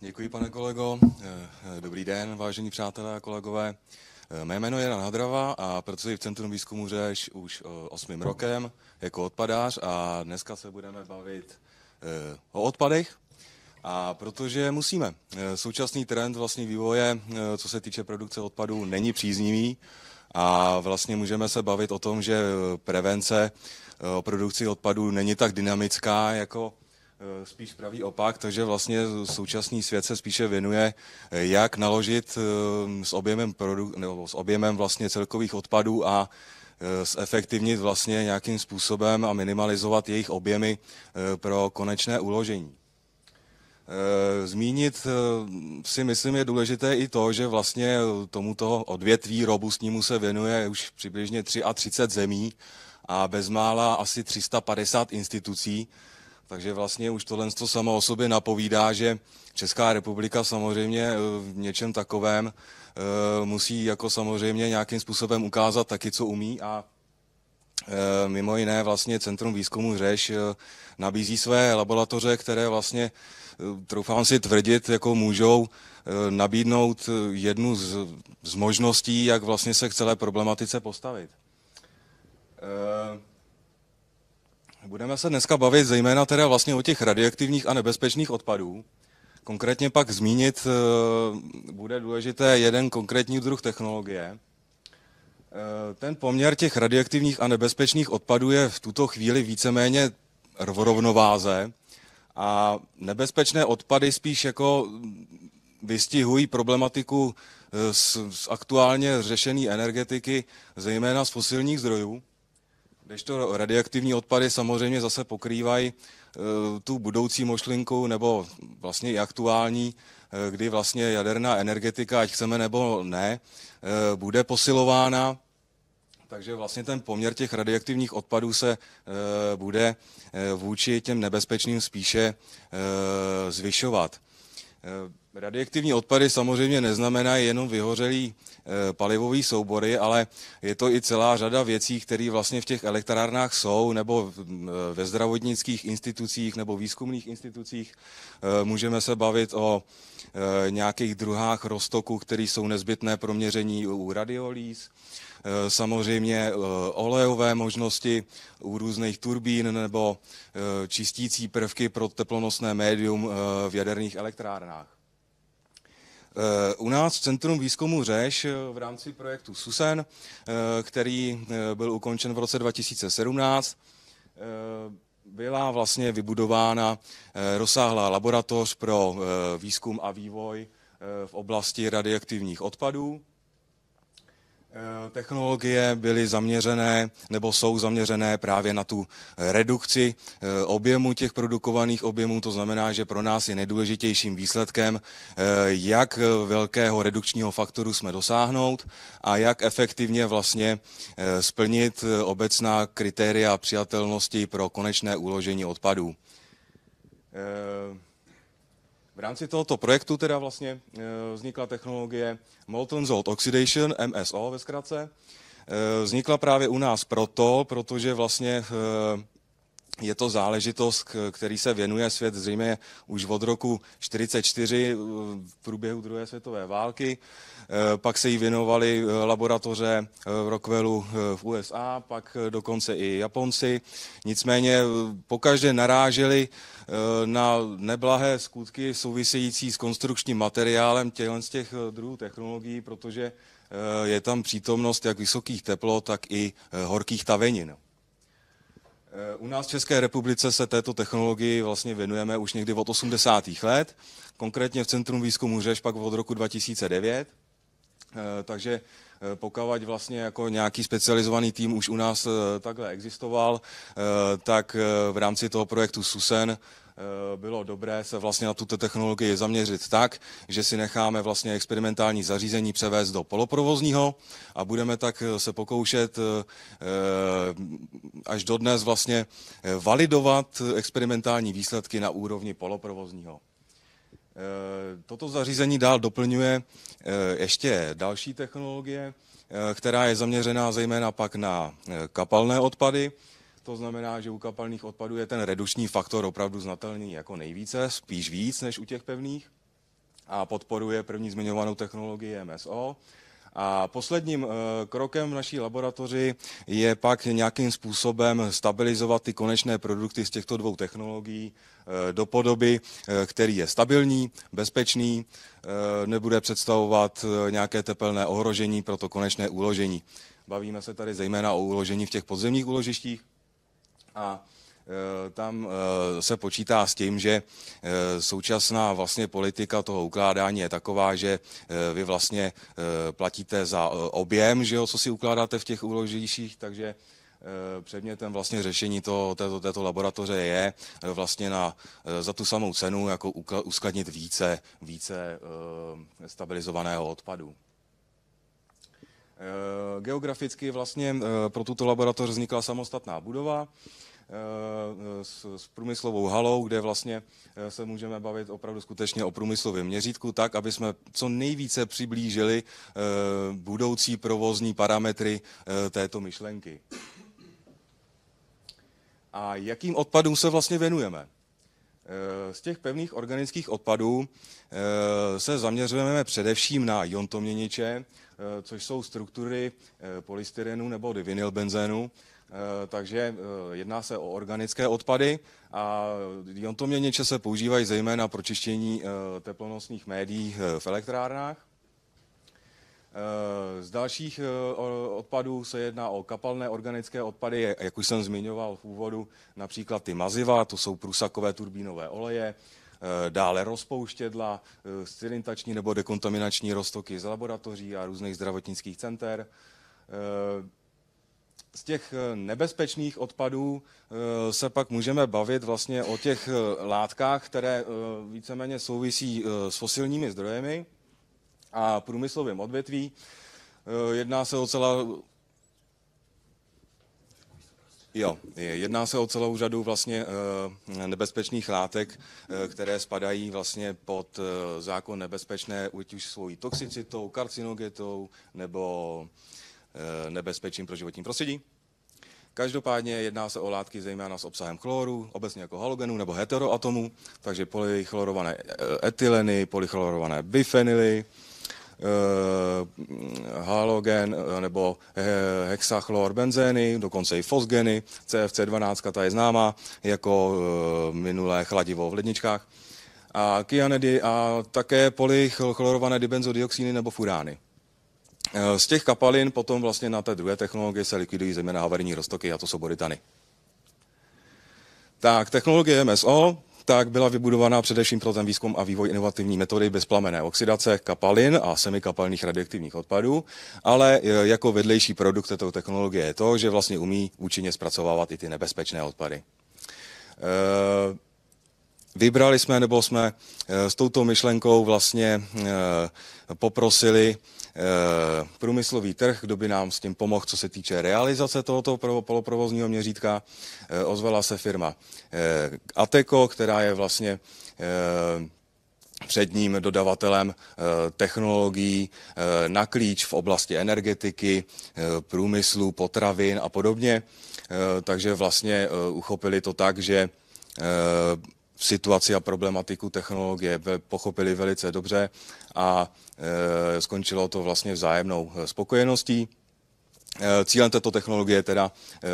Děkuji, pane kolego. Eh, eh, dobrý den, vážení přátelé a kolegové. Eh, mé jméno je Jan Hadrava a pracuji v Centrum výzkumu Řeš už osmým rokem jako odpadář a dneska se budeme bavit o odpadech, a protože musíme. Současný trend vlastně vývoje, co se týče produkce odpadů, není příznivý a vlastně můžeme se bavit o tom, že prevence o produkci odpadů není tak dynamická, jako Eh, spíš pravý opak, takže vlastně současný svět se spíše věnuje, eh, jak naložit eh, s objemem, produ- nebo s objemem vlastně celkových odpadů a zefektivnit vlastně nějakým způsobem a minimalizovat jejich objemy pro konečné uložení. Zmínit si myslím je důležité i to, že vlastně tomuto odvětví robustnímu se věnuje už přibližně 33 zemí a bezmála asi 350 institucí, takže vlastně už tohle to samo o sobě napovídá, že Česká republika samozřejmě eh, v něčem takovém eh, musí jako samozřejmě nějakým způsobem ukázat taky, co umí a eh, Mimo jiné vlastně Centrum výzkumu Řeš nabízí své laboratoře, které vlastně, troufám si tvrdit, jako můžou nabídnout jednu z, z možností, jak vlastně se k celé problematice postavit. Budeme se dneska bavit zejména teda vlastně o těch radioaktivních a nebezpečných odpadů. Konkrétně pak zmínit eh, bude důležité jeden konkrétní druh technologie. Eh, ten poměr těch radioaktivních a nebezpečných odpadů je v tuto chvíli víceméně v rovnováze a nebezpečné odpady spíš jako vystihují problematiku z, eh, z aktuálně řešené energetiky, zejména z fosilních zdrojů. Když to radioaktivní odpady samozřejmě zase pokrývají eh, tu budoucí mošlinku nebo vlastně i aktuální, eh, kdy vlastně jaderná energetika, ať chceme nebo ne, eh, bude posilována. Takže vlastně ten poměr těch radioaktivních odpadů se bude vůči těm nebezpečným spíše zvyšovat. Eh, radioaktivní odpady samozřejmě neznamenají jenom vyhořelý eh, palivový soubory, ale je to i celá řada věcí, které vlastně v těch elektrárnách jsou, nebo eh, ve zdravotnických institucích, nebo výzkumných institucích. Můžeme se bavit o nějakých druhách roztoku, které jsou nezbytné pro měření u radiolíz. Eh, samozřejmě eh, olejové možnosti u různých turbín nebo eh, čistící prvky pro teplonosné médium v jaderných elektrárnách. U nás v Centrum výzkumu Řeš v rámci projektu SUSEN, který byl ukončen v roce 2017, byla vlastně vybudována rozsáhlá laboratoř pro výzkum a vývoj v oblasti radioaktivních odpadů. Eh, technologie byly zaměřené nebo jsou zaměřené právě na tu eh, redukci eh, objemu těch produkovaných objemů. To znamená, že pro nás je nejdůležitějším výsledkem, jak velkého redukčního faktoru jsme dosáhnout a jak efektivně vlastně splnit obecná kritéria přijatelnosti pro konečné uložení odpadů. V rámci tohoto projektu teda vlastně e, vznikla technologie Molten Salt Oxidation, MSO ve zkratce. E, vznikla právě u nás proto, protože vlastně e, je to záležitost, který se věnuje svět zřejmě už od roku 1944 eh, v průběhu druhé světové války. Eh, pak se jí věnovali eh, laboratoře Rockwellu v USA, pak dokonce i Japonci. Nicméně pokaždé naráželi na neblahé skutky související s konstrukčním materiálem tělen z těch druhů technologií, protože je tam přítomnost jak vysokých teplot, tak i horkých tavenin. Eh, u nás v České republice se této technologii vlastně věnujeme už někdy od 80. let, konkrétně v Centrum výzkumu Řeš pak od roku 2009. Eh, takže Eh, pokavať vlastně jako nějaký specializovaný tým už u nás eh, takhle existoval, eh, tak v rámci toho projektu SUSEN bylo dobré se vlastně na tuto technologii zaměřit tak, že si necháme vlastně experimentální zařízení převést do poloprovozního a budeme tak se pokoušet až dodnes vlastně validovat experimentální výsledky na úrovni poloprovozního. Eh, toto zařízení dál doplňuje eh, ještě další technologie, eh, která je zaměřená zejména pak na kapalné odpady. To znamená, že u kapalných odpadů je ten redukční faktor opravdu znatelný jako nejvíce, spíš víc než u těch pevných. A podporuje první zmiňovanou technologii MSO, a posledním eh, krokem v naší laboratoři je pak nějakým způsobem stabilizovat ty konečné produkty z těchto dvou technologií eh, do podoby, eh, který je stabilní, bezpečný, nebude představovat nějaké tepelné ohrožení pro to konečné uložení. Bavíme se tady zejména o uložení v těch podzemních uložištích. a Eh, tam eh, se počítá s tím, že eh, současná vlastně politika toho ukládání je taková, že vy vlastně platíte za objem, že jo, co si ukládáte v těch úložištích, takže předmětem vlastně řešení toho, této, této laboratoře je vlastně na, za tu samou cenu jako uskladnit více, více stabilizovaného odpadu. Geograficky vlastně pro tuto laboratoř vznikla samostatná budova, s, s průmyslovou halou, kde vlastně eh, se můžeme bavit opravdu skutečně o průmyslovém měřítku, tak, aby jsme co nejvíce přiblížili eh, budoucí provozní parametry eh, této myšlenky. A jakým odpadům se vlastně věnujeme? Z těch pevných organických odpadů se zaměřujeme především na jontoměniče, což jsou struktury polystyrenu nebo divinylbenzénu, Eh, takže eh, jedná se o organické odpady a jontoměniče se používají zejména pro čištění eh, teplonosných médií v elektrárnách. Z dalších odpadů se jedná o kapalné organické odpady, jak už jsem zmiňoval v úvodu, například ty maziva, to jsou prusakové turbínové oleje, dále rozpouštědla, scilintační nebo dekontaminační roztoky z laboratoří a různých zdravotnických center z těch eh, nebezpečných odpadů eh, se pak můžeme bavit vlastně o těch eh, látkách, které víceméně souvisí s fosilními zdrojemi a průmyslovým odvětví. Jedná se o celou Jo, jedná se o celou řadu vlastně nebezpečných látek, které spadají vlastně pod zákon nebezpečné, už svojí toxicitou, karcinogetou nebo Eh, nebezpečím pro životní prostředí. Každopádně jedná se o látky zejména s obsahem chloru, obecně jako halogenů nebo heteroatomů, takže polychlorované eh, etyleny, polychlorované bifenily, eh, halogen nebo hexachlorbenzény, dokonce i fosgeny. CFC12 ta je známá jako minulé chladivo v ledničkách. A kyanedy a také polychlorované dibenzodioxíny nebo furány. Eh, z těch kapalin potom vlastně na té druhé technologie se likvidují zejména havarijní roztoky a to jsou boritany. Tak, technologie MSO, tak byla vybudovaná především pro ten výzkum a vývoj inovativní metody bezplamené oxidace kapalin a semikapalných radioaktivních odpadů, ale eh, jako vedlejší produkt této technologie je to, že vlastně umí účinně zpracovávat i ty nebezpečné odpady. Eh, vybrali jsme, nebo jsme s touto myšlenkou vlastně poprosili Eh, průmyslový trh, kdo by nám s tím pomohl, co se týče realizace tohoto poloprovozního měřítka. Eh, ozvala se firma eh, Ateco, která je vlastně předním dodavatelem technologií na klíč v oblasti energetiky, průmyslu, potravin a podobně. Takže vlastně uchopili to tak, že situaci a problematiku technologie pochopili velice dobře a e, skončilo to vlastně vzájemnou e, spokojeností. E, cílem této technologie je teda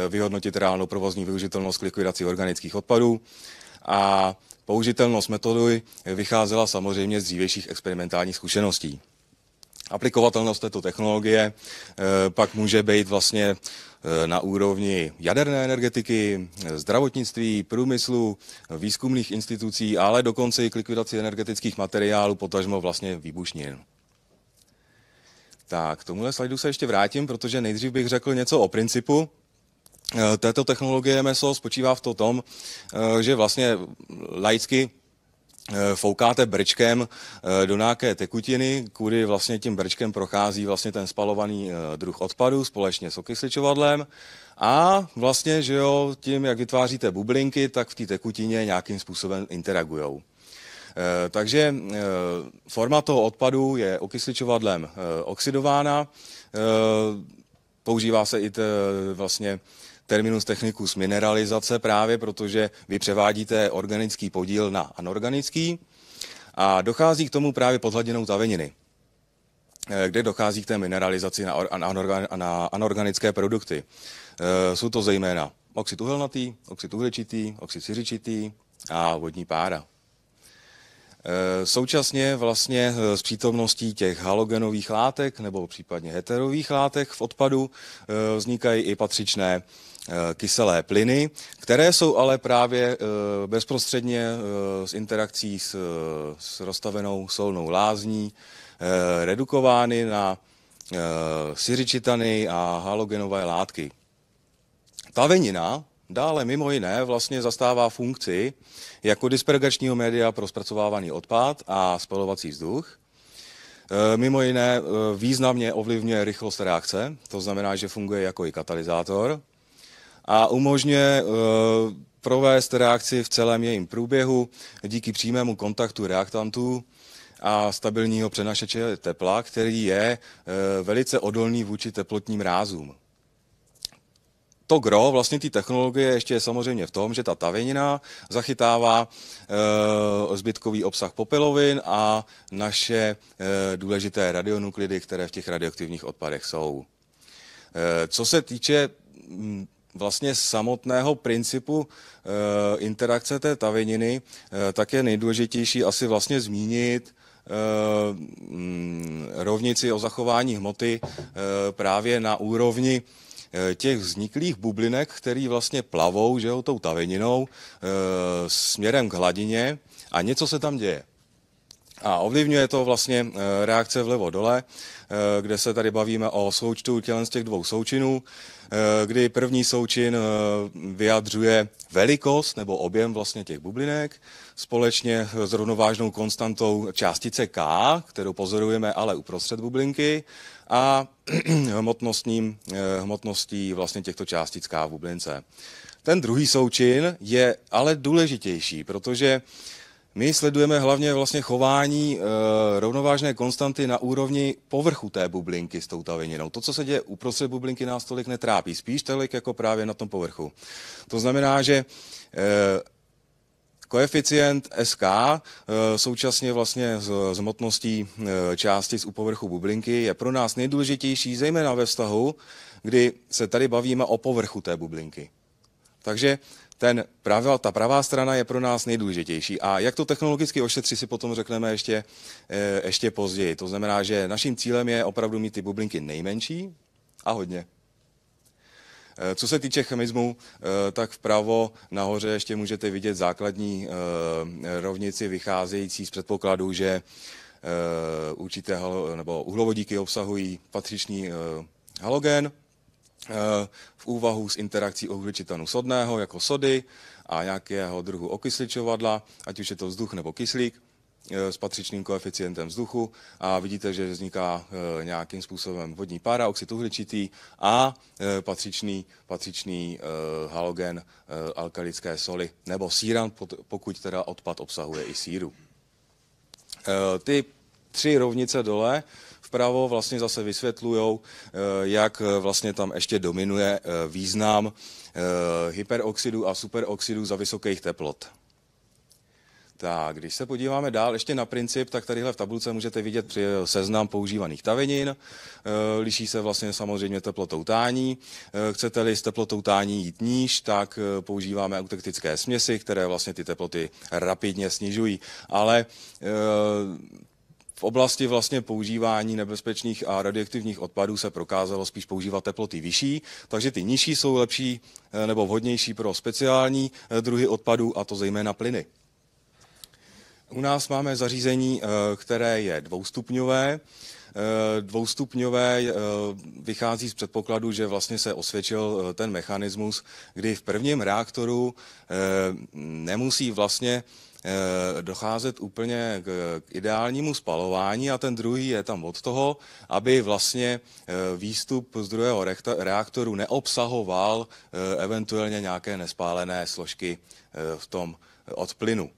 vyhodnotit reálnou provozní využitelnost k likvidaci organických odpadů a použitelnost metody vycházela samozřejmě z dřívějších experimentálních zkušeností aplikovatelnost této technologie eh, pak může být vlastně eh, na úrovni jaderné energetiky, eh, zdravotnictví, průmyslu, výzkumných institucí, ale dokonce i k likvidaci energetických materiálů, potažmo vlastně výbušnin. Tak, k tomuhle slajdu se ještě vrátím, protože nejdřív bych řekl něco o principu této technologie MSO. Spočívá v to tom, že vlastně laicky Eh, foukáte brčkem eh, do nějaké tekutiny, kudy vlastně tím brčkem prochází vlastně ten spalovaný eh, druh odpadu společně s okysličovadlem a vlastně, že jo, tím, jak vytváříte bublinky, tak v té tekutině nějakým způsobem interagujou. Takže forma toho odpadu je okysličovadlem oxidována, používá se i t, vlastně terminus technicus mineralizace právě, protože vy převádíte organický podíl na anorganický a dochází k tomu právě pod hladinou taveniny eh, kde dochází k té mineralizaci na, anorgan, na anorganické produkty. Eh, jsou to zejména oxid uhelnatý, oxid uhličitý, oxid siřičitý a vodní pára. Eh, současně vlastně s přítomností těch halogenových látek nebo případně heterových látek v odpadu vznikají i patřičné Eh, kyselé plyny, které jsou ale právě eh, bezprostředně s eh, interakcí s, s rozstavenou solnou lázní redukovány na syřičitany a halogenové látky. Tavenina dále mimo jiné vlastně zastává funkci jako dispergačního média pro zpracovávaný odpad a spalovací vzduch. Mimo jiné významně ovlivňuje rychlost reakce, to znamená, že funguje jako i katalyzátor a umožňuje eh, provést reakci v celém jejím průběhu díky přímému kontaktu reaktantů a stabilního přenašeče tepla, který je eh, velice odolný vůči teplotním rázům. To gro vlastně té technologie ještě je samozřejmě v tom, že ta tavenina zachytává e, zbytkový obsah popelovin a naše e, důležité radionuklidy, které v těch radioaktivních odpadech jsou. E, co se týče mm, vlastně samotného principu e, interakce té taveniny, e, tak je nejdůležitější asi vlastně zmínit e, rovnici o zachování hmoty právě na úrovni těch vzniklých bublinek, které vlastně plavou že jo, tou taveninou směrem k hladině a něco se tam děje. A ovlivňuje to vlastně eh, reakce vlevo dole, eh, kde se tady bavíme o součtu tělen z těch dvou součinů, eh, kdy první součin vyjadřuje velikost nebo objem vlastně těch bublinek společně s rovnovážnou konstantou částice K, kterou pozorujeme ale uprostřed bublinky a hmotnostním, hmotností vlastně těchto částic K v bublince. Ten druhý součin je ale důležitější, protože uh, my sledujeme hlavně vlastně chování e, rovnovážné konstanty na úrovni povrchu té bublinky s tou taveninou. To, co se děje uprostřed bublinky, nás tolik netrápí, spíš tolik jako právě na tom povrchu. To znamená, že e, koeficient SK eh, současně vlastně s, s e, části z upovrchu bublinky je pro nás nejdůležitější, zejména ve vztahu, kdy se tady bavíme o povrchu té bublinky. Takže ten pravá, ta pravá strana je pro nás nejdůležitější. A jak to technologicky ošetří, si potom řekneme ještě, eh, ještě později. To znamená, že naším cílem je opravdu mít ty bublinky nejmenší a hodně. Eh, co se týče chemismu, eh, tak vpravo nahoře ještě můžete vidět základní rovnici vycházející z předpokladu, že určité halo, nebo uhlovodíky obsahují patřičný halogen, Eh, v úvahu s interakcí uhličitanu sodného jako sody a nějakého druhu okysličovadla, ať už je to vzduch nebo kyslík, eh, s patřičným koeficientem vzduchu a vidíte, že vzniká eh, nějakým způsobem vodní pára, oxid uhličitý a patřičný, patřičný halogen alkalické soli nebo síran, pokud teda odpad obsahuje i síru. Ty tři rovnice dole vpravo vlastně zase vysvětlují, eh, jak eh, vlastně tam ještě dominuje eh, význam hyperoxidu a superoxidu za vysokých teplot. Tak, když se podíváme dál ještě na princip, tak tadyhle v tabulce můžete vidět seznam používaných tavenin. Liší se vlastně samozřejmě teplotou tání. Chcete-li s teplotou tání jít níž, tak používáme autektické směsi, které vlastně ty teploty rapidně snižují. Ale oblasti vlastně používání nebezpečných a radioaktivních odpadů se prokázalo spíš používat teploty vyšší, takže ty nižší jsou lepší eh, nebo vhodnější pro speciální eh, druhy odpadů, a to zejména plyny. U nás máme zařízení, eh, které je dvoustupňové. Dvoustupňové vychází z předpokladu, že vlastně se osvědčil ten mechanismus, kdy v prvním reaktoru nemusí vlastně Eh, docházet úplně k, ideálnímu spalování a ten druhý je tam od toho, aby vlastně eh, výstup z druhého reaktoru neobsahoval eh, eventuálně nějaké nespálené složky v tom odplynu.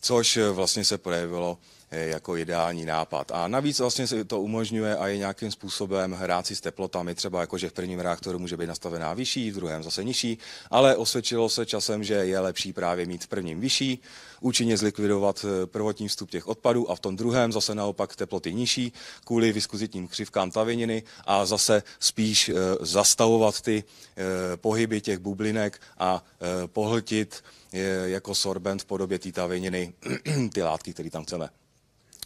Což vlastně se projevilo E, jako ideální nápad. A navíc vlastně se to umožňuje a je nějakým způsobem hrát si s teplotami, třeba jako, že v prvním reaktoru může být nastavená vyšší, v druhém zase nižší, ale osvědčilo se časem, že je lepší právě mít v prvním vyšší, účinně zlikvidovat e, prvotní vstup těch odpadů a v tom druhém zase naopak teploty nižší kvůli vyskuzitním křivkám tavininy a zase spíš e, zastavovat ty pohyby těch bublinek a pohltit jako sorbent v podobě té tavininy ty látky, které tam chceme.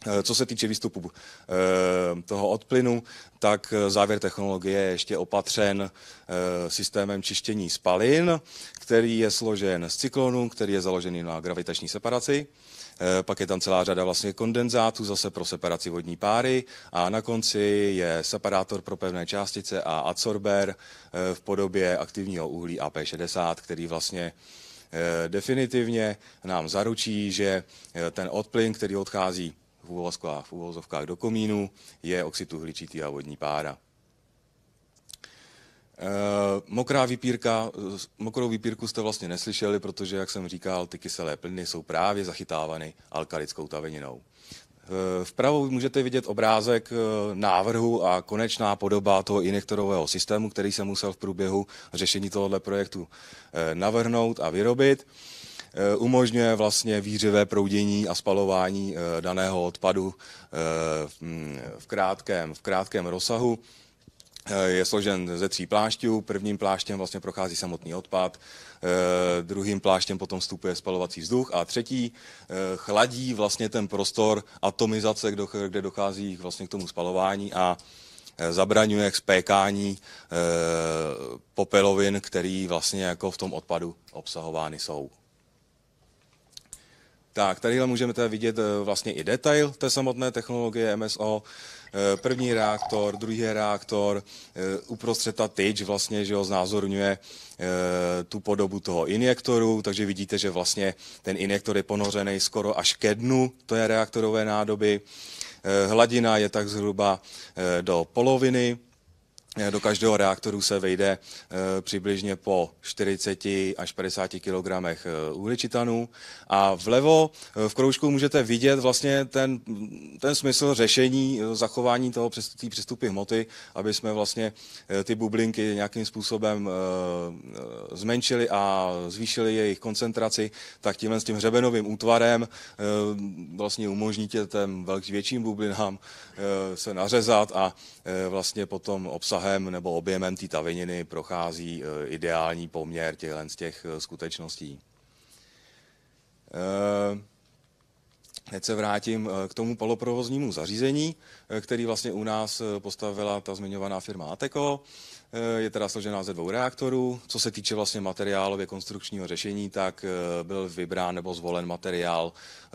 Eh, co se týče výstupu eh, toho odplynu, tak eh, závěr technologie je ještě opatřen systémem čištění spalin, který je složen z cyklonu, který je založený na gravitační separaci. Pak je tam celá řada vlastně kondenzátů zase pro separaci vodní páry a na konci je separátor pro pevné částice a adsorber v podobě aktivního uhlí AP60, který vlastně definitivně nám zaručí, že ten odplyn, který odchází v úvozovkách v do komínu je oxid uhličitý a vodní pára. E, mokrá vypírka, mokrou vypírku jste vlastně neslyšeli, protože, jak jsem říkal, ty kyselé plyny jsou právě zachytávány alkalickou taveninou. E, vpravo můžete vidět obrázek e, návrhu a konečná podoba toho injektorového systému, který se musel v průběhu řešení tohoto projektu navrhnout a vyrobit. Eh, umožňuje vlastně výřivé proudění a spalování eh, daného odpadu eh, hm, v krátkém, v krátkém rozsahu je složen ze tří plášťů. Prvním pláštěm vlastně prochází samotný odpad, druhým pláštěm potom vstupuje spalovací vzduch a třetí chladí vlastně ten prostor atomizace, kde dochází vlastně k tomu spalování a zabraňuje k spékání popelovin, který vlastně jako v tom odpadu obsahovány jsou. Tak, tadyhle můžeme vidět eh, vlastně i detail té samotné technologie MSO. Eh, první reaktor, druhý reaktor, eh, uprostřed ta tyč vlastně, že ho znázorňuje tu podobu toho injektoru, takže vidíte, že vlastně ten injektor je ponořený skoro až ke dnu té reaktorové nádoby. Hladina je tak zhruba do poloviny Vlastně do každého reaktoru se vejde eh, přibližně po 40 až 50 kg eh, uhličitanů. A vlevo eh, v kroužku můžete vidět vlastně ten, ten smysl řešení zachování toho přestupy hmoty, aby jsme vlastně ty bublinky nějakým způsobem zmenšili a zvýšili jejich koncentraci, tak tímhle s tím hřebenovým útvarem vlastně umožníte těm větším bublinám se nařezat a vlastně potom obsahem obsahem nebo objemem té taveniny prochází e, ideální poměr těchto z těch e, skutečností. Teď se vrátím e, k tomu paloprovoznímu zařízení, který vlastně u nás postavila ta zmiňovaná firma Ateco. Eh, je teda složená ze dvou reaktorů. Co se týče vlastně materiálově konstrukčního řešení, tak eh, byl vybrán nebo zvolen materiál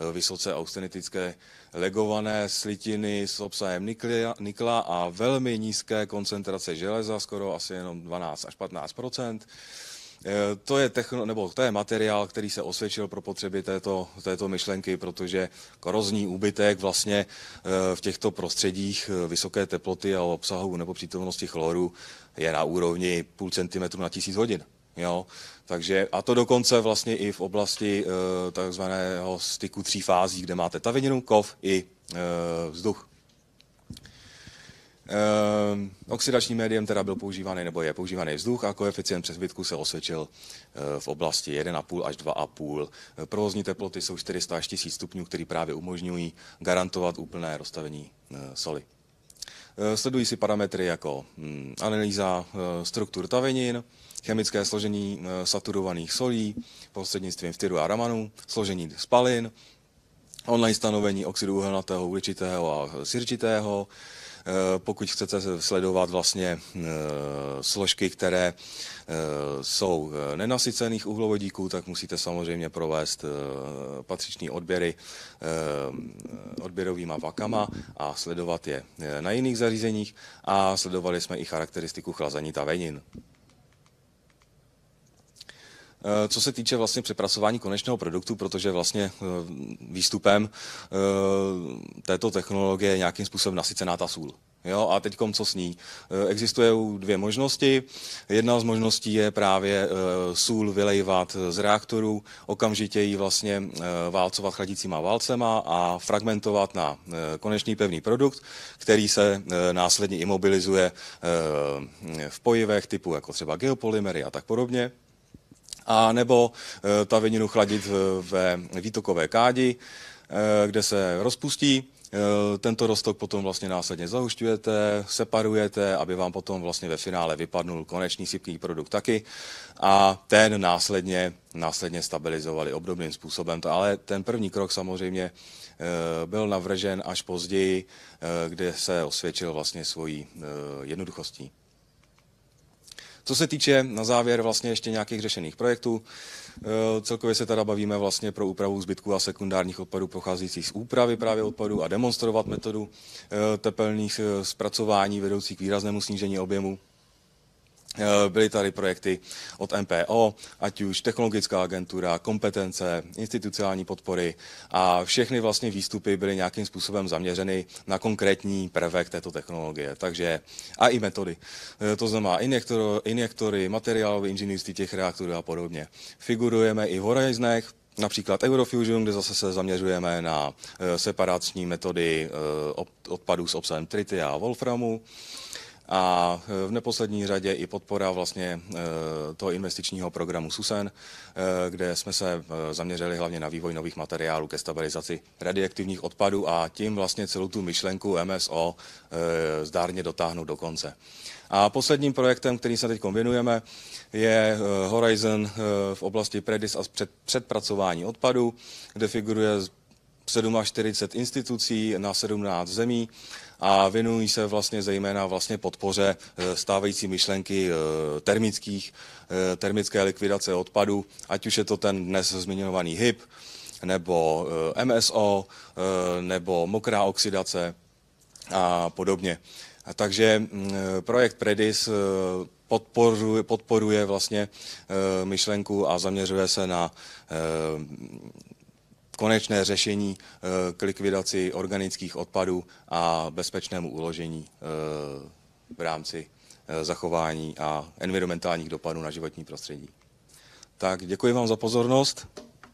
eh, vysoce austenitické legované slitiny s obsahem nikla, a velmi nízké koncentrace železa, skoro asi jenom 12 až 15 to je, techno, nebo to je materiál, který se osvědčil pro potřeby této, této myšlenky, protože korozní úbytek vlastně v těchto prostředích vysoké teploty a obsahu nebo přítomnosti chloru je na úrovni půl centimetru na tisíc hodin. Jo? Takže, a to dokonce vlastně i v oblasti e, takzvaného styku tří fází, kde máte taveninu, kov i e, vzduch. Ehm, oxidační médium teda byl používaný nebo je používaný vzduch a koeficient přebytku se osvědčil e, v oblasti 1,5 až 2,5. Provozní teploty jsou 400 až 1000 stupňů, které právě umožňují garantovat úplné rozstavení e, soli. Eh, sledují si parametry jako hm, analýza eh, struktur tavenin, chemické složení eh, saturovaných solí prostřednictvím vtyru a ramanu, složení spalin, online stanovení oxidu uhelnatého, uličitého a sirčitého, Eh, pokud chcete sledovat vlastně eh, složky, které eh, jsou nenasycených uhlovodíků, tak musíte samozřejmě provést patřiční odběry odběrovýma vakama a sledovat je na jiných zařízeních a sledovali jsme i charakteristiku chlazení tavenin. Eh, co se týče vlastně přepracování konečného produktu, protože vlastně eh, výstupem eh, této technologie je nějakým způsobem nasycená ta sůl. Jo, a teď co s ní? Existují dvě možnosti. Jedna z možností je právě sůl vylejvat z reaktoru, okamžitě ji vlastně válcovat chladícíma válcema a fragmentovat na konečný pevný produkt, který se následně imobilizuje v pojivech typu jako třeba geopolymery a tak podobně a nebo eh, ta chladit eh, ve výtokové kádi, eh, kde se rozpustí. Tento rostok potom vlastně následně zahušťujete, separujete, aby vám potom vlastně ve finále vypadnul konečný sypký produkt taky a ten následně, následně stabilizovali obdobným způsobem. Ale ten první krok samozřejmě byl navržen až později, kde se osvědčil vlastně svojí jednoduchostí. Co se týče na závěr vlastně ještě nějakých řešených projektů, eh, celkově se teda bavíme vlastně pro úpravu zbytků a sekundárních odpadů procházejících z úpravy právě odpadů a demonstrovat metodu eh, tepelných eh, zpracování vedoucí k výraznému snížení objemu Eh, byly tady projekty od MPO, ať už technologická agentura, kompetence, institucionální podpory a všechny vlastně výstupy byly nějakým způsobem zaměřeny na konkrétní prvek této technologie. Takže a i metody. Eh, to znamená injektor, injektory, materiálové inženýrství těch reaktorů a podobně. Figurujeme i v Horizonech, Například Eurofusion, kde zase se zaměřujeme na eh, separační metody odpadů s obsahem trity a wolframu a e, v neposlední řadě i podpora vlastně e, toho investičního programu SUSEN, e, kde jsme se zaměřili hlavně na vývoj nových materiálů ke stabilizaci radioaktivních odpadů a tím vlastně celou tu myšlenku MSO zdárně dotáhnout do konce. A posledním projektem, který se teď kombinujeme, je Horizon v oblasti predis a předpracování odpadů, kde figuruje 47 institucí na 17 zemí a věnují se vlastně zejména vlastně podpoře eh, stávající myšlenky eh, termických, eh, termické likvidace odpadu, ať už je to ten dnes zmiňovaný HIP, nebo MSO, nebo mokrá oxidace a podobně. A takže mm, projekt Predis podporuje, podporuje vlastně myšlenku a zaměřuje se na konečné řešení eh, k likvidaci organických odpadů a bezpečnému uložení eh, v rámci eh, zachování a environmentálních dopadů na životní prostředí. Tak děkuji vám za pozornost.